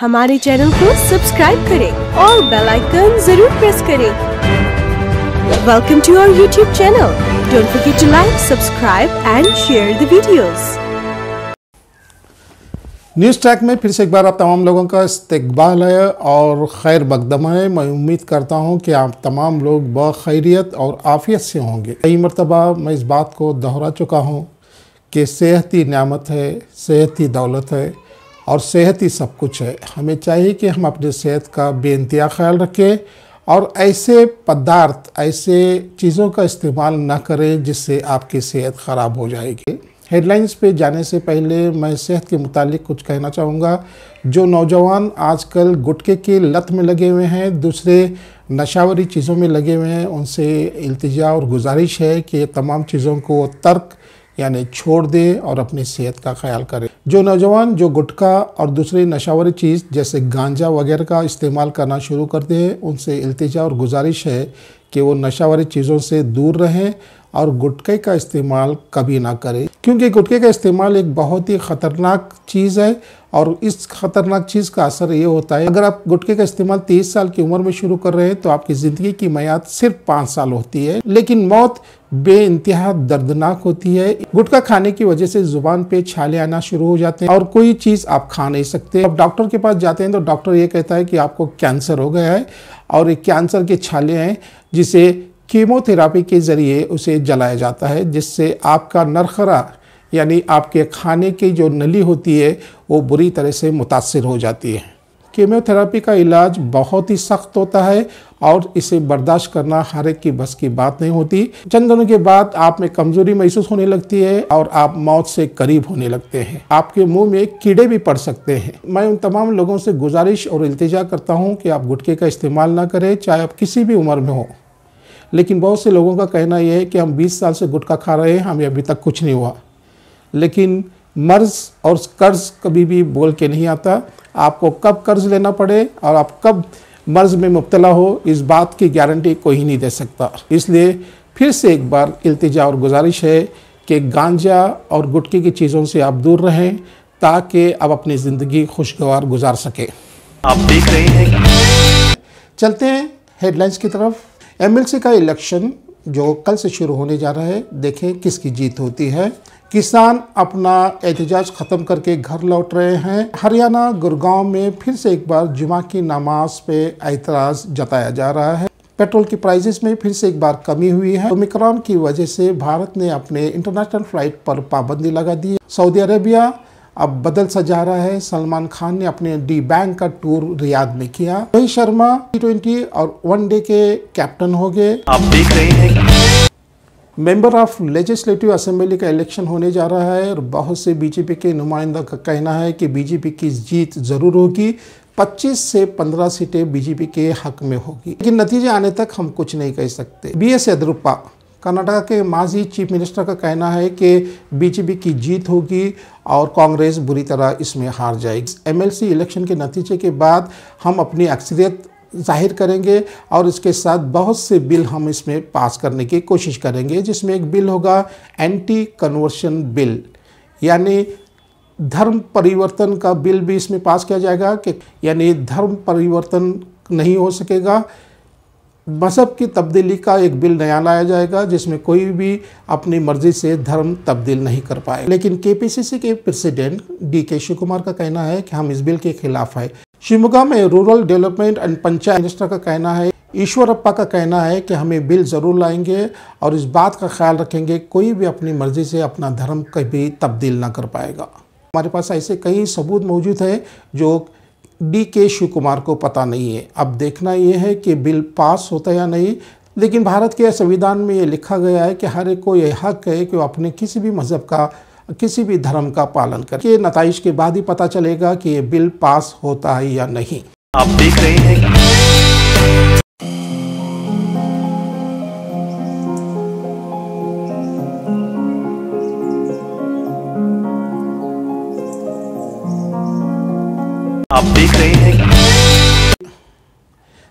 हमारे चैनल को सब्सक्राइब करें और बेल आइकन जरूर प्रेस करें welcome to our YouTube channel don't forget to like subscribe and share the videos news track में फिर से एक बार आप तमाम लोगों का इस्तबाल है और खैर बकदमा है मैं उम्मीद करता हूं कि आप तमाम लोग बखैरियत और आफियत से होंगे कई मरतबा मैं इस बात को दोहरा चुका हूं कि सेहती नियामत है सेहती दौलत है और सेहत ही सब कुछ है हमें चाहिए कि हम अपने सेहत का बेनतिया ख्याल रखें और ऐसे पदार्थ ऐसे चीज़ों का इस्तेमाल ना करें जिससे आपकी सेहत ख़राब हो जाएगी हेडलाइंस पे जाने से पहले मैं सेहत के मुतालिक कुछ कहना चाहूँगा जो नौजवान आजकल गुटके के लत में लगे हुए हैं दूसरे नशावरी चीज़ों में लगे हुए हैं उनसे इल्तिजा और गुजारिश है कि तमाम चीज़ों को तर्क यानी छोड़ दे और अपनी सेहत का ख्याल करें जो नौजवान जो गुटखा और दूसरी नशावरी चीज़ जैसे गांजा वगैरह का इस्तेमाल करना शुरू करते हैं उनसे अल्तजा और गुजारिश है कि वो नशावरी चीज़ों से दूर रहें और गुटके का इस्तेमाल कभी ना करें क्योंकि गुटखे का इस्तेमाल एक बहुत ही ख़तरनाक चीज़ है और इस ख़तरनाक चीज़ का असर ये होता है अगर आप गुटखे का इस्तेमाल 30 साल की उम्र में शुरू कर रहे हैं तो आपकी ज़िंदगी की मैयाद सिर्फ पाँच साल होती है लेकिन मौत बे इंतहा दर्दनाक होती है गुटखा खाने की वजह से जुबान पे छाले आना शुरू हो जाते हैं और कोई चीज़ आप खा नहीं सकते अब डॉक्टर के पास जाते हैं तो डॉक्टर ये कहता है कि आपको कैंसर हो गया है और एक कैंसर के छाले हैं जिसे कीमोथेरापी के ज़रिए उसे जलाया जाता है जिससे आपका नरखरा यानी आपके खाने की जो नली होती है वो बुरी तरह से मुतासर हो जाती है कीमोथेरापी का इलाज बहुत ही सख्त होता है और इसे बर्दाश्त करना हर एक की बस की बात नहीं होती चंद दिनों के बाद आप में कमजोरी महसूस होने लगती है और आप मौत से करीब होने लगते हैं आपके मुंह में कीड़े भी पड़ सकते हैं मैं उन तमाम लोगों से गुजारिश और इल्तजा करता हूं कि आप गुटके का इस्तेमाल ना करें चाहे आप किसी भी उम्र में हो लेकिन बहुत से लोगों का कहना यह है कि हम 20 साल से गुटखा खा रहे हैं हमें अभी तक कुछ नहीं हुआ लेकिन मर्ज और कर्ज कभी भी बोल के नहीं आता आपको कब कर्ज लेना पड़े और आप कब मर्ज में मुबतला हो इस बात की गारंटी कोई नहीं दे सकता इसलिए फिर से एक बार अल्तजा और गुजारिश है कि गांजा और गुटकी की चीज़ों से आप दूर रहें ताकि आप अपनी ज़िंदगी खुशगवार गुजार सकें आप देख रहे हैं चलते हैं हेडलाइंस की तरफ एमएलसी का इलेक्शन जो कल से शुरू होने जा रहा है देखें किसकी जीत होती है किसान अपना एहतजाज ख़त्म करके घर लौट रहे हैं हरियाणा गुरगांव में फिर से एक बार जुमा की नमाज पे एतराज़ जताया जा रहा है पेट्रोल की प्राइसेस में फिर से एक बार कमी हुई है ओमिक्रॉन की वजह से भारत ने अपने इंटरनेशनल फ्लाइट पर पाबंदी लगा दी सऊदी अरेबिया अब बदल सा जा रहा है सलमान खान ने अपने डी बैंक का टूर रियाद में किया रोहित शर्मा टी ट्वेंटी और वनडे के कैप्टन हो गए आप देख रहे हैं मेंबर ऑफ लेजिस्लेटिव असेंबली का इलेक्शन होने जा रहा है और बहुत से बीजेपी के नुमाइंदा का कहना है कि बीजेपी की जीत ज़रूर होगी 25 से 15 सीटें बीजेपी के हक में होगी लेकिन नतीजे आने तक हम कुछ नहीं कह सकते बी एस येदुरप्पा कर्नाटका के माजी चीफ मिनिस्टर का कहना है कि बीजेपी की जीत होगी और कांग्रेस बुरी तरह इसमें हार जाएगी एमएलसी इलेक्शन के नतीजे के बाद हम अपनी अक्सरियत जाहिर करेंगे और इसके साथ बहुत से बिल हम इसमें पास करने की कोशिश करेंगे जिसमें एक बिल होगा एंटी कन्वर्शन बिल यानी धर्म परिवर्तन का बिल भी इसमें पास किया जाएगा कि यानी धर्म परिवर्तन नहीं हो सकेगा मजहब की तब्दीली का एक बिल नया लाया जाएगा जिसमें कोई भी अपनी मर्जी से धर्म तब्दील नहीं कर पाए लेकिन केपीसीसी के प्रेसिडेंट डी के शिव कुमार का कहना है कि हम इस बिल के खिलाफ है शिमोगा में rural development and panchayat minister का कहना है ईश्वरप्पा का कहना है कि हम ये बिल ज़रूर लाएंगे और इस बात का ख्याल रखेंगे कोई भी अपनी मर्ज़ी से अपना धर्म कभी तब्दील ना कर पाएगा हमारे पास ऐसे कई सबूत मौजूद हैं जो डी के शिव कुमार को पता नहीं है अब देखना यह है कि बिल पास होता है या नहीं लेकिन भारत के संविधान में ये लिखा गया है कि हर एक को यह हक है कि वो अपने किसी भी मज़हब का किसी भी धर्म का पालन कर ये नतज के बाद ही पता चलेगा कि ये बिल पास होता है या नहीं आप देख रहे हैं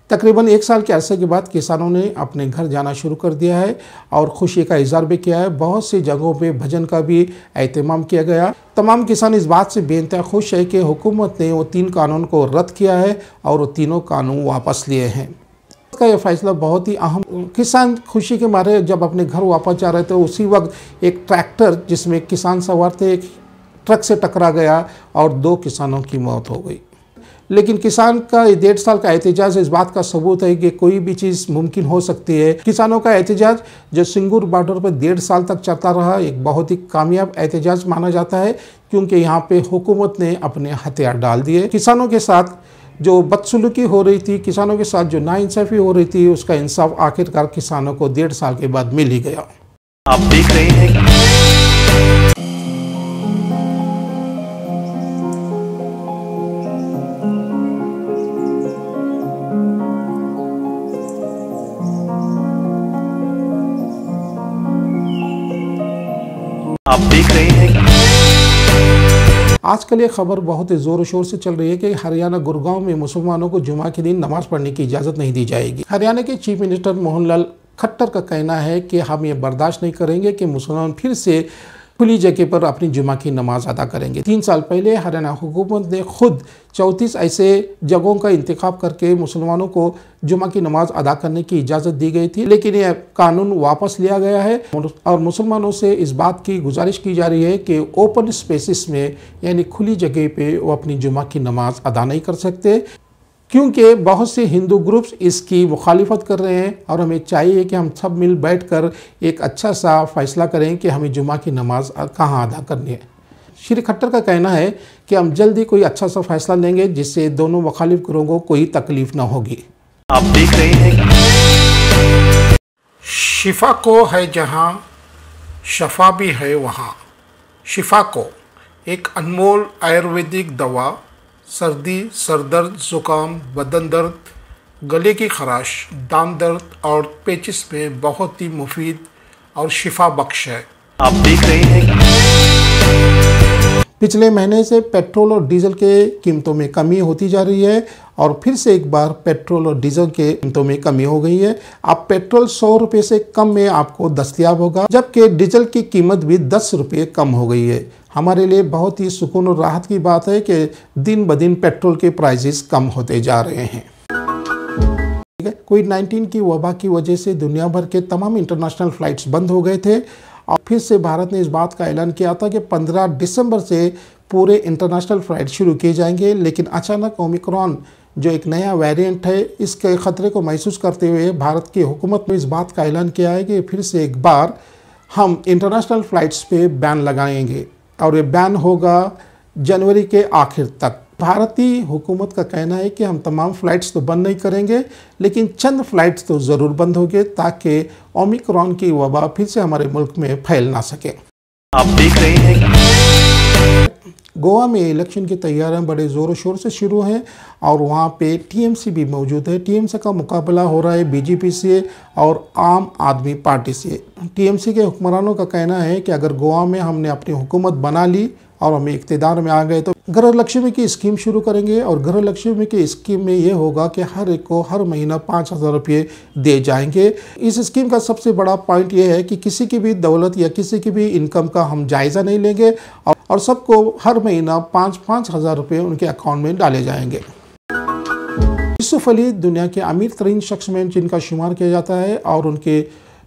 तकरीबन एक साल के अरसे के बाद किसानों ने अपने घर जाना शुरू कर दिया है और खुशी का इजहार भी किया है बहुत सी जगहों पे भजन का भी अहतमाम किया गया तमाम किसान इस बात से बेनतहा खुश है कि हुकूमत ने वो तीन कानून को रद्द किया है और वो तीनों कानून वापस लिए हैं का यह फैसला बहुत ही अहम किसान खुशी के मारे जब अपने घर वापस जा रहे थे उसी वक्त एक ट्रैक्टर जिसमें किसान सवार थे एक ट्रक से टकरा गया और दो किसानों की मौत हो गई लेकिन किसान का डेढ़ साल का एहतजाज इस बात का सबूत है कि कोई भी चीज़ मुमकिन हो सकती है किसानों का एहतजाज जो सिंगूर बॉर्डर पर डेढ़ साल तक चलता रहा एक बहुत ही कामयाब एहतजाज माना जाता है क्योंकि यहाँ पे हुकूमत ने अपने हथियार डाल दिए किसानों के साथ जो बदसलूकी हो रही थी किसानों के साथ जो नाइंसाफ़ी हो रही थी उसका इंसाफ आखिरकार किसानों को डेढ़ साल के बाद मिल ही गया आप देख रहे हैं आजकल ये खबर बहुत ही ज़ोर शोर से चल रही है कि हरियाणा गुरुगांव में मुसलमानों को जुमा के दिन नमाज पढ़ने की इजाज़त नहीं दी जाएगी हरियाणा के चीफ मिनिस्टर मोहनलाल खट्टर का कहना है कि हम ये बर्दाश्त नहीं करेंगे कि मुसलमान फिर से खुली जगह पर अपनी जुमा की नमाज अदा करेंगे तीन साल पहले हरियाणा हुकूमत ने खुद चौंतीस ऐसे जगहों का इंतखब करके मुसलमानों को जुमा की नमाज अदा करने की इजाज़त दी गई थी लेकिन यह कानून वापस लिया गया है और मुसलमानों से इस बात की गुजारिश की जा रही है कि ओपन स्पेसिस में यानी खुली जगह पे वो अपनी जुमा की नमाज अदा नहीं कर सकते क्योंकि बहुत से हिंदू ग्रुप्स इसकी मुखालिफत कर रहे हैं और हमें चाहिए कि हम सब मिल बैठ कर एक अच्छा सा फैसला करें कि हमें जुमा की नमाज कहाँ अदा करनी है श्री खट्टर का कहना है कि हम जल्दी कोई अच्छा सा फैसला लेंगे जिससे दोनों मुखालिफ ग्रुपों को कोई तकलीफ ना होगी आप देख रहे हैं शिफा को है जहाँ शफा भी है वहाँ शिफा को एक अनमोल आयुर्वेदिक दवा सर्दी सर दर्द ज़ुकाम बदन दर्द गले की खराश दाम दर्द और पेचिस में बहुत ही मुफीद और शिफा बख्श है आप देख रहे हैं पिछले महीने से पेट्रोल और डीजल के कीमतों में कमी होती जा रही है और फिर से एक बार पेट्रोल और डीजल के कीमतों में कमी हो गई है अब पेट्रोल सौ रुपये से कम में आपको दस्तियाब होगा जबकि डीजल की कीमत भी दस रुपये कम हो गई है हमारे लिए बहुत ही सुकून और राहत की बात है कि दिन ब दिन पेट्रोल के प्राइजेस कम होते जा रहे हैं कोविड 19 की वबा की वजह से दुनिया भर के तमाम इंटरनेशनल फ्लाइट्स बंद हो गए थे और फिर से भारत ने इस बात का ऐलान किया था कि 15 दिसंबर से पूरे इंटरनेशनल फ्लाइट शुरू किए जाएंगे लेकिन अचानक ओमिक्रॉन जो एक नया वेरिएंट है इसके खतरे को महसूस करते हुए भारत की हुकूमत ने इस बात का ऐलान किया है कि फिर से एक बार हम इंटरनेशनल फ़्लाइट्स पे बैन लगाएंगे और ये बैन होगा जनवरी के आखिर तक भारतीय हुकूमत का कहना है कि हम तमाम फ़्लाइट्स तो बंद नहीं करेंगे लेकिन चंद फ़्लाइट्स तो ज़रूर बंद होंगे ताकि ओमिक्रॉन की वबा फिर से हमारे मुल्क में फैल ना सके आप देख रहे हैं गोवा में इलेक्शन की तैयारियां बड़े ज़ोर शोर से शुरू हैं और वहाँ पे टीएमसी भी मौजूद है टीएमसी का मुकाबला हो रहा है बीजेपी से और आम आदमी पार्टी से टीएमसी के हुक्मरानों का कहना है कि अगर गोवा में हमने अपनी हुकूमत बना ली और हम इकतदार में आ गए तो गृह लक्ष्मी की स्कीम शुरू करेंगे और गृह लक्ष्मी की स्कीम में ये होगा कि हर एक को हर महीना पाँच हज़ार रुपये दिए जाएंगे इस स्कीम का सबसे बड़ा पॉइंट ये है कि किसी की भी दौलत या किसी की भी इनकम का हम जायज़ा नहीं लेंगे और सबको हर महीना पाँच पाँच हज़ार रुपये उनके अकाउंट में डाले जाएंगे यूसुफ अली दुनिया के अमीर तरीन शख्स में जिनका शुमार किया जाता है और उनके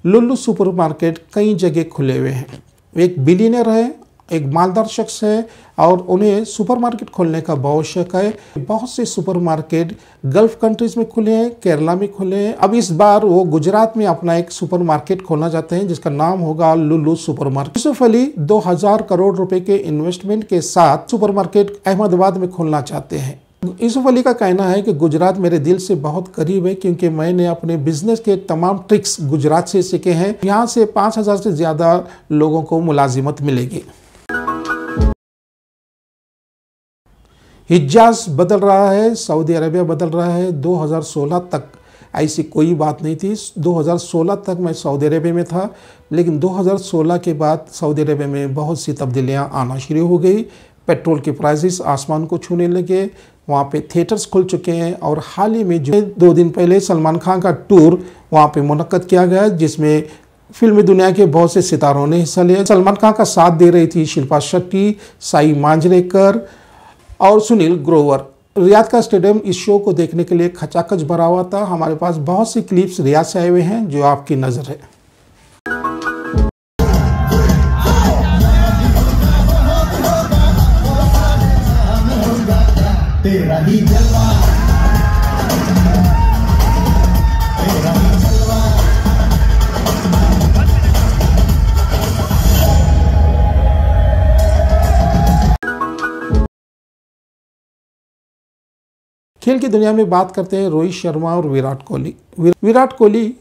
लुल्लू सुपरमार्केट कई जगह खुले हुए हैं एक बिलीनियर है एक मालदार शख्स है और उन्हें सुपरमार्केट खोलने का बहुत शौक है बहुत से सुपरमार्केट गल्फ कंट्रीज़ में खुले हैं केरला में खुले हैं अब इस बार वो गुजरात में अपना एक सुपरमार्केट खोलना चाहते हैं जिसका नाम होगा लुलू सुपरमार्केट यूसुफ अली दो हजार करोड़ रुपए के इन्वेस्टमेंट के साथ सुपर अहमदाबाद में खोलना चाहते हैं यूसुफ अली का कहना है कि गुजरात मेरे दिल से बहुत करीब है क्योंकि मैंने अपने बिजनेस के तमाम ट्रिक्स गुजरात से सीखे हैं यहाँ से पाँच से ज़्यादा लोगों को मुलाजिमत मिलेगी हिजाज बदल रहा है सऊदी अरबिया बदल रहा है 2016 तक ऐसी कोई बात नहीं थी 2016 तक मैं सऊदी अरबिया में था लेकिन 2016 के बाद सऊदी अरबिया में बहुत सी तब्दीलियाँ आना शुरू हो गई पेट्रोल के प्राइसेस आसमान को छूने लगे वहाँ पे थिएटर्स खुल चुके हैं और हाल ही में जो दो दिन पहले सलमान खान का टूर वहाँ पे मुनक़द किया गया जिसमें फिल्मी दुनिया के बहुत से सितारों ने हिस्सा लिया सलमान खान का साथ दे रही थी शिल्पा शेट्टी साई मांजरेकर और सुनील ग्रोवर रियाद का स्टेडियम इस शो को देखने के लिए खचाखच भरा हुआ था हमारे पास बहुत सी क्लिप्स रियाद से आए हुए हैं जो आपकी नज़र है खेल की दुनिया में बात करते हैं रोहित शर्मा और विराट कोहली विराट कोहली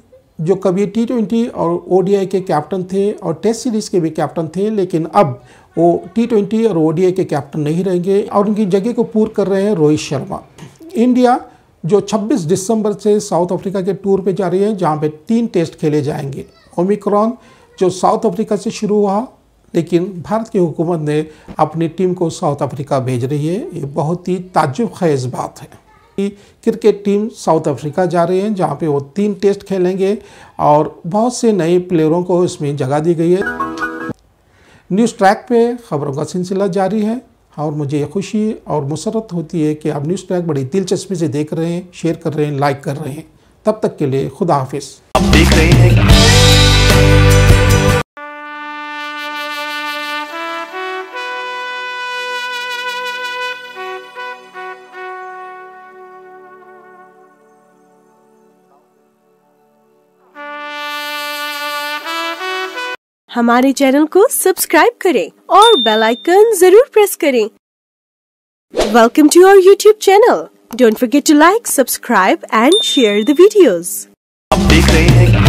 जो कभी टी ट्वेंटी और ओ के कैप्टन थे और टेस्ट सीरीज़ के भी कैप्टन थे लेकिन अब वो टी ट्वेंटी और ओ के कैप्टन नहीं रहेंगे और उनकी जगह को पूर कर रहे हैं रोहित शर्मा इंडिया जो 26 दिसंबर से साउथ अफ्रीका के टूर पे जा रही है जहाँ पे तीन टेस्ट खेले जाएंगे ओमिक्रॉन जो साउथ अफ्रीका से शुरू हुआ लेकिन भारत की हुकूमत ने अपनी टीम को साउथ अफ्रीका भेज रही है ये बहुत ही ताजुब खैज बात है की क्रिकेट टीम साउथ अफ्रीका जा रही है जहाँ पे वो तीन टेस्ट खेलेंगे और बहुत से नए प्लेयरों को इसमें जगह दी गई है न्यूज़ ट्रैक पे खबरों का सिलसिला जारी है और मुझे खुशी और मुसरत होती है कि आप न्यूज़ ट्रैक बड़ी दिलचस्पी से देख रहे हैं शेयर कर रहे हैं लाइक कर रहे हैं तब तक के लिए खुदा हाफिज़ हमारे चैनल को सब्सक्राइब करें और बेल आइकन जरूर प्रेस करें welcome to our YouTube channel don't forget to like subscribe and share the videos आप देख रहे हैं